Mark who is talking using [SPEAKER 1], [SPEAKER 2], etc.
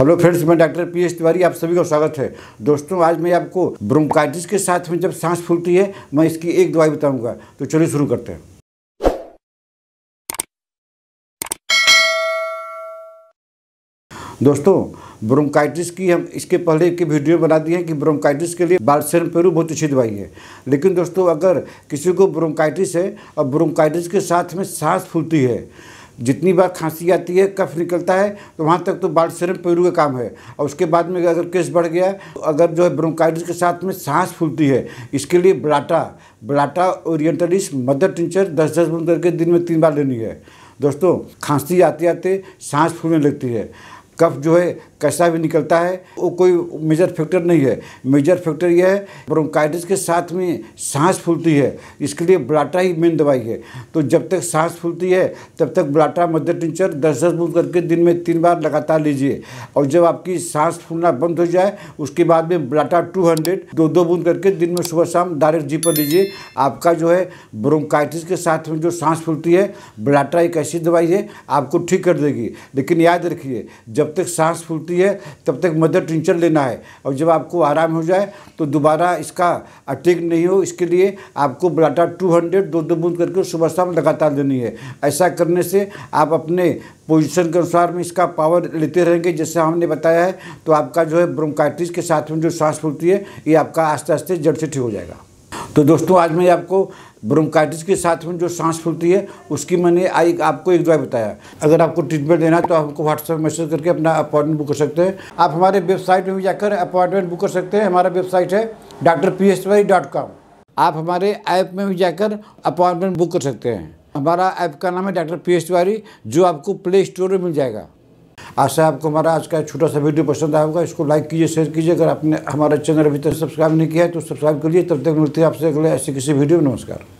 [SPEAKER 1] hello friends मैं doctor P S Tiwari आप सभी का स्वागत है दोस्तों आज मैं आपको ब्रोंकाइटिस के साथ में जब सांस फूलती है मैं इसकी एक दवाई बताऊंगा तो चलिए शुरू करते हैं दोस्तों ब्रोंकाइटिस की हम इसके पहले की वीडियो बना दी है कि ब्रोंकाइटिस के लिए बालसेन पेरू बहुत अच्छी दवाई है लेकिन दोस्तों अगर किसी को ब्रोंकाइटिस है और ब्रोंकाइटिस के साथ में सांस फूलती है जितनी बार खांसी आती है कफ निकलता है तो वहाँ तक तो बाढ़ सिरम पेरू का काम है और उसके बाद में अगर केस बढ़ गया तो अगर जो है ब्रोंकाइटिस के साथ में सांस फूलती है इसके लिए blatta blatta orientalis mother tincture दस दस बंद करके दिन में तीन बार लेनी है दोस्तों खांसी आते आते सांस फूलने लगती है कफ जो है कैसा भी निकलता है वो कोई मेजर फैक्टर नहीं है मेजर फैक्टर यह है ब्रोंकाइटिस के साथ में सांस फूलती है इसके लिए ब्लाटा ही मेन दवाई है तो जब तक सांस फूलती है तब तक ब्लाटा मदर टिंचर दस दस बूंद करके दिन में तीन बार लगातार लीजिए और जब आपकी सांस फूलना बंद हो जाए उसके बाद में ब्लाटा टू हंड्रेड दो दो बूंद करके दिन में सुबह शाम डायरेक्ट जी पर लीजिए आपका जो है ब्रोंकाइटिस के साथ में जो सांस फूलती है ब्लाटा एक ऐसी दवाई है आपको ठीक कर देगी लेकिन याद रखिए जब जब तक सांस फूलती है तब तक मदर टिंचर लेना है और जब आपको आराम हो जाए तो दोबारा इसका अटैक नहीं हो इसके लिए आपको ब्लाटा टू हंड्रेड दो दो बूंद करके सुबह शाम लगातार लेनी है ऐसा करने से आप अपने पोजीशन के अनुसार में इसका पावर लेते रहेंगे जैसे हमने बताया है तो आपका जो है ब्रोंकाइटिस के साथ में जो सांस फूलती है ये आपका आस्ते आस्ते जड़ से ठीक हो जाएगा तो दोस्तों आज मैं आपको ब्रोंकाइटिस के साथ में जो सांस फूलती है उसकी मैंने आई आपको एक दवाई बताया अगर आपको ट्रीटमेंट देना है तो आपको व्हाट्सएप मैसेज करके अपना अपॉइंटमेंट बुक कर सकते हैं आप हमारे वेबसाइट में भी जाकर अपॉइंटमेंट बुक कर सकते हैं हमारा वेबसाइट है doctor P S Y dot com आप हमारे ऐप में भी जाकर अपॉइंटमेंट बुक कर सकते हैं हमारा ऐप का नाम है डॉक्टर पी एस तिवारी जो आपको प्ले स्टोर में मिल जाएगा आशा आपको हमारा आज का छोटा सा वीडियो पसंद आया होगा इसको लाइक कीजिए शेयर कीजिए अगर आपने हमारे चैनल अभी तक सब्सक्राइब नहीं किया है तो सब्सक्राइब करिए तब तक मिलते है आपसे अगले ऐसे किसी वीडियो में नमस्कार